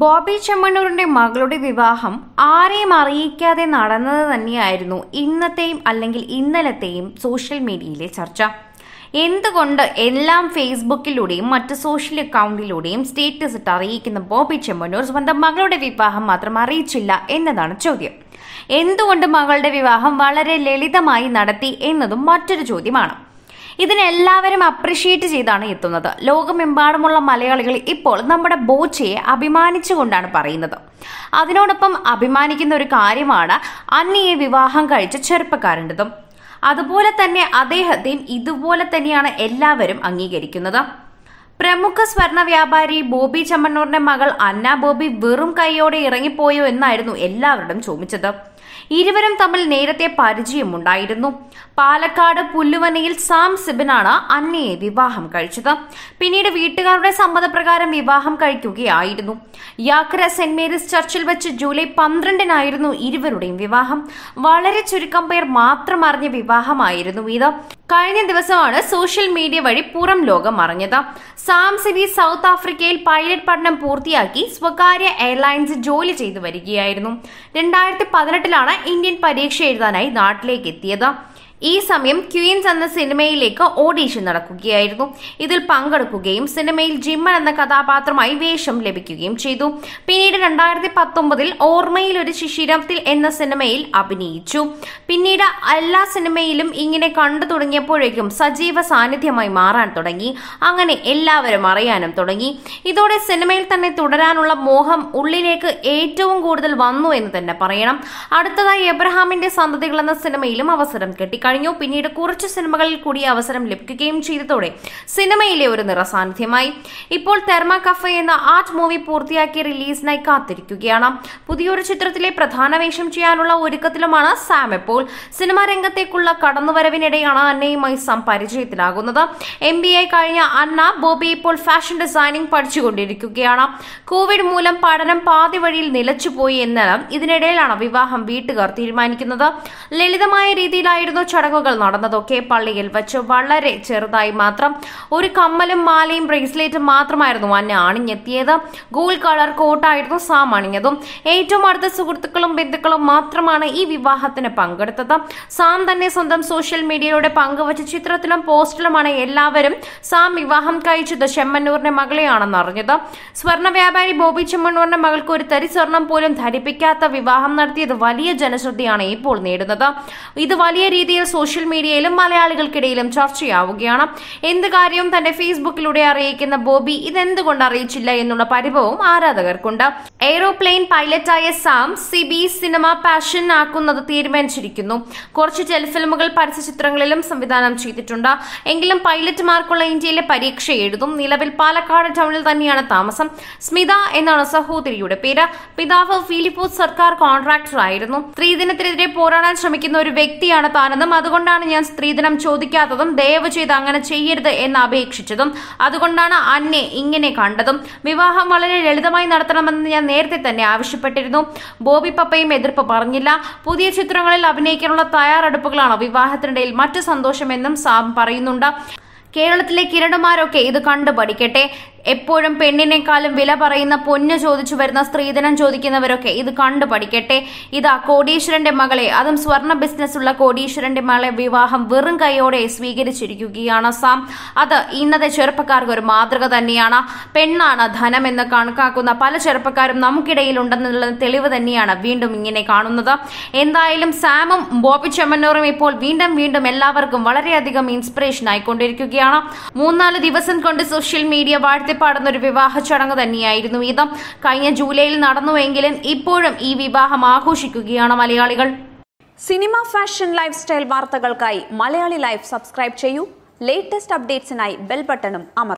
ബോബി ചെമ്മണ്ണൂരിന്റെ മകളുടെ വിവാഹം ആരെയും അറിയിക്കാതെ നടന്നത് തന്നെയായിരുന്നു ഇന്നത്തെയും അല്ലെങ്കിൽ ഇന്നലത്തെയും സോഷ്യൽ മീഡിയയിലെ ചർച്ച എന്തുകൊണ്ട് എല്ലാം ഫേസ്ബുക്കിലൂടെയും മറ്റ് സോഷ്യൽ അക്കൗണ്ടിലൂടെയും സ്റ്റേറ്റസ് ഇട്ട് അറിയിക്കുന്ന ബോബി ചെമ്മണ്ണൂർ സ്വന്തം മകളുടെ വിവാഹം മാത്രം അറിയിച്ചില്ല എന്നതാണ് ചോദ്യം എന്തുകൊണ്ട് മകളുടെ വിവാഹം വളരെ ലളിതമായി നടത്തി എന്നതും മറ്റൊരു ചോദ്യമാണ് ഇതിനെല്ലാവരും അപ്രിഷിയേറ്റ് ചെയ്താണ് എത്തുന്നത് ലോകമെമ്പാടുമുള്ള മലയാളികൾ ഇപ്പോൾ നമ്മുടെ ബോച്ചയെ അഭിമാനിച്ചുകൊണ്ടാണ് പറയുന്നത് അതിനോടൊപ്പം അഭിമാനിക്കുന്ന ഒരു കാര്യമാണ് അന്നിയെ വിവാഹം കഴിച്ച ചെറുപ്പക്കാരൻ്റെതും അതുപോലെ തന്നെ അദ്ദേഹത്തെയും ഇതുപോലെ തന്നെയാണ് എല്ലാവരും അംഗീകരിക്കുന്നത് പ്രമുഖ സ്വർണ വ്യാപാരി ബോബി ചമ്മണ്ണൂറിന്റെ മകൾ അന്ന ബോബി വെറും കൈയോടെ ഇറങ്ങിപ്പോയോ എന്നായിരുന്നു എല്ലാവരും ചോദിച്ചത് ഇരുവരും തമ്മിൽ നേരത്തെ പരിചയമുണ്ടായിരുന്നു പാലക്കാട് പുല്ലുവനയിൽ സാം സിബിനാണ് അന്നയെ വിവാഹം കഴിച്ചത് പിന്നീട് വീട്ടുകാരുടെ സമ്മതപ്രകാരം വിവാഹം കഴിക്കുകയായിരുന്നു യാക്ര സെന്റ് മേരീസ് ചർച്ചിൽ വെച്ച് ജൂലൈ പന്ത്രണ്ടിനായിരുന്നു ഇരുവരുടെയും വിവാഹം വളരെ ചുരുക്കം പേർ മാത്രം അറിഞ്ഞ വിവാഹമായിരുന്നു ഇത് കഴിഞ്ഞ ദിവസമാണ് സോഷ്യൽ മീഡിയ വഴി പുറം ലോകം അറിഞ്ഞത് സാം സിബി സൗത്ത് ആഫ്രിക്കയിൽ പൈലറ്റ് പഠനം പൂർത്തിയാക്കി സ്വകാര്യ എയർലൈൻസ് ജോലി ചെയ്തു വരികയായിരുന്നു രണ്ടായിരത്തി പതിനെട്ടിലാണ് ഇന്ത്യൻ പരീക്ഷ എഴുതാനായി നാട്ടിലേക്ക് എത്തിയത് ഈ സമയം ക്വീൻസ് എന്ന സിനിമയിലേക്ക് ഓഡീഷൻ നടക്കുകയായിരുന്നു ഇതിൽ പങ്കെടുക്കുകയും സിനിമയിൽ ജിമ്മൻ എന്ന കഥാപാത്രമായി വേഷം ലഭിക്കുകയും ചെയ്തു പിന്നീട് രണ്ടായിരത്തി പത്തൊമ്പതിൽ ഓർമ്മയിൽ ഒരു ശിശിരത്തിൽ എന്ന സിനിമയിൽ അഭിനയിച്ചു പിന്നീട് എല്ലാ സിനിമയിലും ഇങ്ങനെ കണ്ടു തുടങ്ങിയപ്പോഴേക്കും സജീവ സാന്നിധ്യമായി മാറാൻ തുടങ്ങി അങ്ങനെ എല്ലാവരും അറിയാനും തുടങ്ങി ഇതോടെ സിനിമയിൽ തന്നെ തുടരാനുള്ള മോഹം ഉള്ളിലേക്ക് ഏറ്റവും കൂടുതൽ വന്നു എന്ന് തന്നെ പറയണം അടുത്തതായി എബ്രഹാമിന്റെ സന്തതികൾ എന്ന സിനിമയിലും അവസരം കിട്ടി കഴിഞ്ഞു പിന്നീട് കുറച്ച് സിനിമകളിൽ കൂടി അവസരം ലഭിക്കുകയും ചെയ്തതോടെ സിനിമയിലെ ഒരു നിറസാന്നിധ്യമായി ഇപ്പോൾ തെർമ കഫെ എന്ന ആർട്ട് മൂവി പൂർത്തിയാക്കി റിലീസിനായി കാത്തിരിക്കുകയാണ് പുതിയൊരു ചിത്രത്തിലെ പ്രധാന വേഷം ചെയ്യാനുള്ള ഒരുക്കത്തിലുമാണ് സാം എപ്പോൾ സിനിമാ രംഗത്തേക്കുള്ള കടന്നുവരവിനിടെയാണ് അന്നയുമായി സാം പരിചയത്തിലാകുന്നത് എം ബി എ കഴിഞ്ഞ അന്ന ബോബി ഇപ്പോൾ ഫാഷൻ ഡിസൈനിംഗ് പഠിച്ചുകൊണ്ടിരിക്കുകയാണ് കോവിഡ് മൂലം പഠനം പാതി വഴിയിൽ നിലച്ചുപോയി എന്നാൽ ഇതിനിടയിലാണ് വിവാഹം വീട്ടുകാർ തീരുമാനിക്കുന്നത് ലളിതമായ രീതിയിലായിരുന്നു ചടങ്ങുകൾ നടന്നതൊക്കെ പള്ളിയിൽ വച്ച് വളരെ ചെറുതായി മാത്രം ഒരു കമ്മലും മാലയും ബ്രേസ്ലെറ്റും മാത്രമായിരുന്നു അന്ന് അണിഞ്ഞെത്തിയത് ഗോൾ കളർ കോട്ടായിരുന്നു സാം അണിഞ്ഞതും ഏറ്റവും അടുത്ത സുഹൃത്തുക്കളും ബന്ധുക്കളും മാത്രമാണ് ഈ വിവാഹത്തിന് പങ്കെടുത്തത് സാം തന്നെ സ്വന്തം സോഷ്യൽ മീഡിയയിലൂടെ പങ്കുവച്ച ചിത്രത്തിലും പോസ്റ്റിലുമാണ് എല്ലാവരും സാം വിവാഹം കഴിച്ചത് ചെമ്മന്നൂരിന്റെ മകളെയാണെന്ന് അറിഞ്ഞത് സ്വർണ്ണ വ്യാപാരി ബോബി ചെമ്മണ്ണൂറിന്റെ മകൾക്ക് ഒരു തരി സ്വർണം പോലും ധരിപ്പിക്കാത്ത വിവാഹം നടത്തിയത് വലിയ ജനശ്രദ്ധയാണ് ഇപ്പോൾ നേടുന്നത് ഇത് വലിയ രീതിയിൽ സോഷ്യൽ മീഡിയയിലും മലയാളികൾക്കിടയിലും ചർച്ചയാവുകയാണ് എന്ത് കാര്യവും തന്റെ ഫേസ്ബുക്കിലൂടെ അറിയിക്കുന്ന ബോബി ഇതെന്തുകൊണ്ട് അറിയിച്ചില്ല എന്നുള്ള പരിഭവവും ആരാധകർക്കുണ്ട് എയ്റോപ്ലെയിൻ പൈലറ്റായ സാം സിബി സിനിമ പാഷൻ ആക്കുന്നത് തീരുമാനിച്ചിരിക്കുന്നു കുറച്ച് ടെലിഫിലിമുകൾ ചിത്രങ്ങളിലും സംവിധാനം ചെയ്തിട്ടുണ്ട് എങ്കിലും പൈലറ്റുമാർക്കുള്ള ഇന്ത്യയിലെ പരീക്ഷ എഴുതും നിലവിൽ പാലക്കാട് ടൗണിൽ തന്നെയാണ് താമസം സ്മിത എന്നാണ് സഹോദരിയുടെ പേര് പിതാവ് ഫിലിപ്പോസ് സർക്കാർ കോൺട്രാക്ടർ ആയിരുന്നു സ്ത്രീധനത്തിനെതിരെ പോരാടാൻ ശ്രമിക്കുന്ന ഒരു വ്യക്തിയാണ് താനെന്നും അതുകൊണ്ടാണ് ഞാൻ സ്ത്രീധനം ചോദിക്കാത്തതും ദയവ് ചെയ്ത് അങ്ങനെ ചെയ്യരുത് എന്ന് അപേക്ഷിച്ചതും അതുകൊണ്ടാണ് അന്നെ ഇങ്ങനെ കണ്ടതും വിവാഹം വളരെ ലളിതമായി നടത്തണമെന്ന് ഞാൻ നേരത്തെ തന്നെ ആവശ്യപ്പെട്ടിരുന്നു ബോബി പപ്പയും എതിർപ്പ് പറഞ്ഞില്ല പുതിയ ചിത്രങ്ങളിൽ അഭിനയിക്കാനുള്ള തയ്യാറെടുപ്പുകളാണ് വിവാഹത്തിനിടയിൽ മറ്റു സന്തോഷമെന്നും സാം പറയുന്നുണ്ട് കേരളത്തിലെ കിരണമാരൊക്കെ ഇത് കണ്ടുപഠിക്കട്ടെ എപ്പോഴും പെണ്ണിനേക്കാളും വില പറയുന്ന പൊന്ന് ചോദിച്ചു വരുന്ന സ്ത്രീധനം ചോദിക്കുന്നവരൊക്കെ ഇത് കണ്ടു പഠിക്കട്ടെ ഇതാ കോടീശ്വരന്റെ മകളെ അതും സ്വർണ്ണ ബിസിനസ് ഉള്ള കോടീശ്വരന്റെ മകളെ വിവാഹം വെറും കൈയോടെ സ്വീകരിച്ചിരിക്കുകയാണ് സാം അത് ഇന്നത്തെ ചെറുപ്പക്കാർക്ക് ഒരു മാതൃക തന്നെയാണ് പെണ്ണാണ് ധനമെന്ന് കണക്കാക്കുന്ന പല ചെറുപ്പക്കാരും നമുക്കിടയിൽ ഉണ്ടെന്നുള്ള തെളിവ് തന്നെയാണ് വീണ്ടും ഇങ്ങനെ കാണുന്നത് എന്തായാലും സാമും ബോബി ചെമ്മന്നൂറും ഇപ്പോൾ വീണ്ടും വീണ്ടും എല്ലാവർക്കും വളരെയധികം ഇൻസ്പിറേഷൻ ആയിക്കൊണ്ടിരിക്കുകയാണ് മൂന്നാല് ദിവസം കൊണ്ട് സോഷ്യൽ മീഡിയ വാഴ്ത്തി നടത്തിപ്പാടുന്ന ഒരു വിവാഹ ചടങ്ങ് തന്നെയായിരുന്നു ഇത് കഴിഞ്ഞ ജൂലൈയിൽ നടന്നുവെങ്കിലും ഇപ്പോഴും ഈ വിവാഹം ആഘോഷിക്കുകയാണ് മലയാളികൾ സിനിമ ഫാഷൻ ലൈഫ് സ്റ്റൈൽ വാർത്തകൾക്കായി മലയാളി ലൈഫ് സബ്സ്ക്രൈബ് ചെയ്യൂ ലേറ്റസ്റ്റ് അപ്ഡേറ്റ്സിനായി ബെൽ ബട്ടണും അമർ